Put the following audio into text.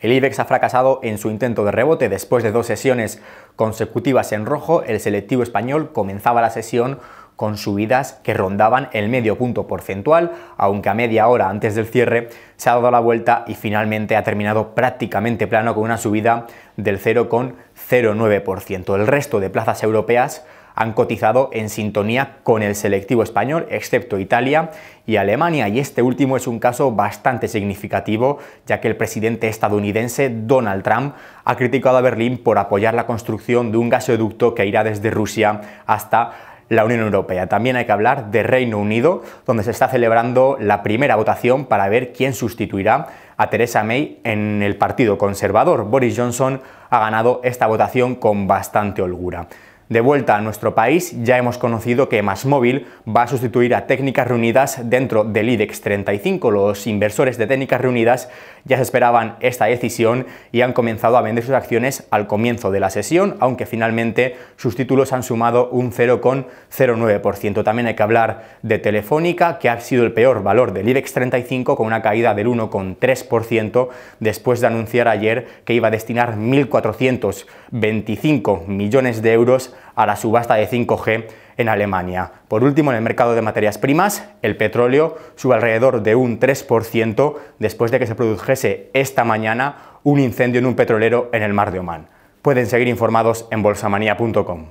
El IBEX ha fracasado en su intento de rebote. Después de dos sesiones consecutivas en rojo, el selectivo español comenzaba la sesión con subidas que rondaban el medio punto porcentual, aunque a media hora antes del cierre se ha dado la vuelta y finalmente ha terminado prácticamente plano con una subida del 0,09%. El resto de plazas europeas han cotizado en sintonía con el selectivo español, excepto Italia y Alemania. Y este último es un caso bastante significativo, ya que el presidente estadounidense Donald Trump ha criticado a Berlín por apoyar la construcción de un gasoducto que irá desde Rusia hasta la Unión Europea. También hay que hablar de Reino Unido, donde se está celebrando la primera votación para ver quién sustituirá a Theresa May en el Partido Conservador. Boris Johnson ha ganado esta votación con bastante holgura. De vuelta a nuestro país, ya hemos conocido que móvil va a sustituir a técnicas reunidas dentro del IDEX 35. Los inversores de técnicas reunidas ya se esperaban esta decisión y han comenzado a vender sus acciones al comienzo de la sesión, aunque finalmente sus títulos han sumado un 0,09%. También hay que hablar de Telefónica, que ha sido el peor valor del IDEX 35 con una caída del 1,3% después de anunciar ayer que iba a destinar 1.425 millones de euros a la subasta de 5G en Alemania. Por último, en el mercado de materias primas, el petróleo sube alrededor de un 3% después de que se produjese esta mañana un incendio en un petrolero en el mar de Omán. Pueden seguir informados en bolsamanía.com.